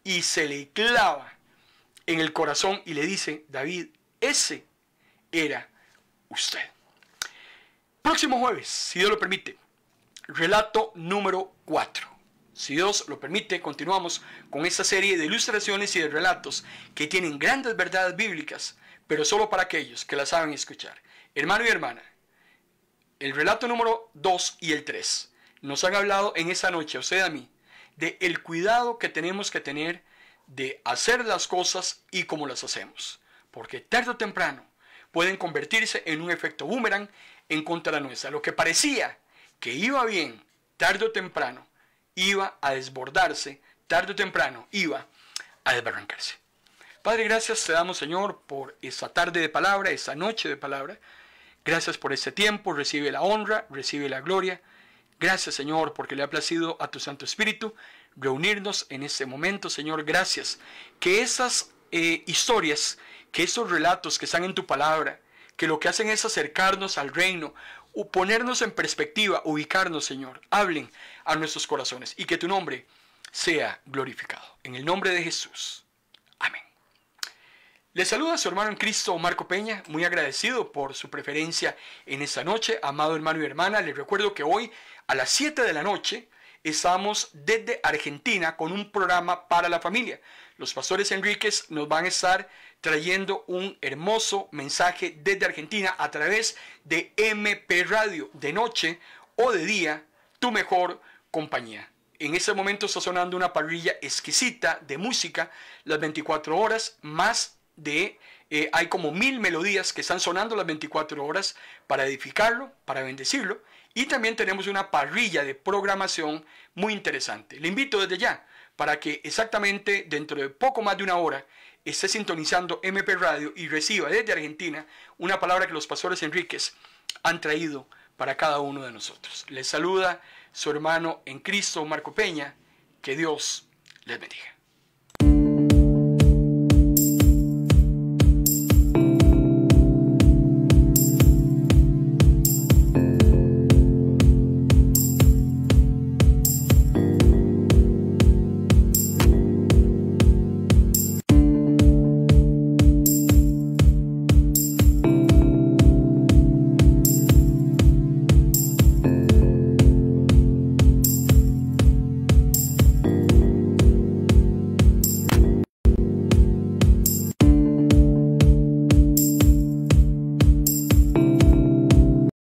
y se le clava en el corazón y le dice, David, ese era usted. Próximo jueves, si Dios lo permite, relato número 4. Si Dios lo permite, continuamos con esta serie de ilustraciones y de relatos que tienen grandes verdades bíblicas, pero solo para aquellos que las saben escuchar. Hermano y hermana, el relato número 2 y el 3 nos han hablado en esta noche, o usted a mí, de el cuidado que tenemos que tener de hacer las cosas y cómo las hacemos, porque tarde o temprano pueden convertirse en un efecto boomerang en contra de nuestra. Lo que parecía que iba bien, tarde o temprano, iba a desbordarse, tarde o temprano iba a desbarrancarse. Padre, gracias te damos, Señor, por esta tarde de palabra, esa noche de palabra. Gracias por este tiempo, recibe la honra, recibe la gloria. Gracias, Señor, porque le ha placido a tu Santo Espíritu reunirnos en este momento, Señor. Gracias. Que esas eh, historias, que esos relatos que están en tu palabra, que lo que hacen es acercarnos al reino, ponernos en perspectiva, ubicarnos, Señor. Hablen a nuestros corazones y que tu nombre sea glorificado. En el nombre de Jesús. Amén. Le saluda su hermano en Cristo, Marco Peña, muy agradecido por su preferencia en esta noche. Amado hermano y hermana, les recuerdo que hoy a las 7 de la noche estamos desde Argentina con un programa para la familia. Los pastores Enríquez nos van a estar trayendo un hermoso mensaje desde Argentina a través de MP Radio de noche o de día, tu mejor compañía. En ese momento está sonando una parrilla exquisita de música las 24 horas, más de... Eh, hay como mil melodías que están sonando las 24 horas para edificarlo, para bendecirlo. Y también tenemos una parrilla de programación muy interesante. Le invito desde ya para que exactamente dentro de poco más de una hora esté sintonizando MP Radio y reciba desde Argentina una palabra que los pastores Enríquez han traído para cada uno de nosotros. Les saluda su hermano en Cristo, Marco Peña. Que Dios les bendiga.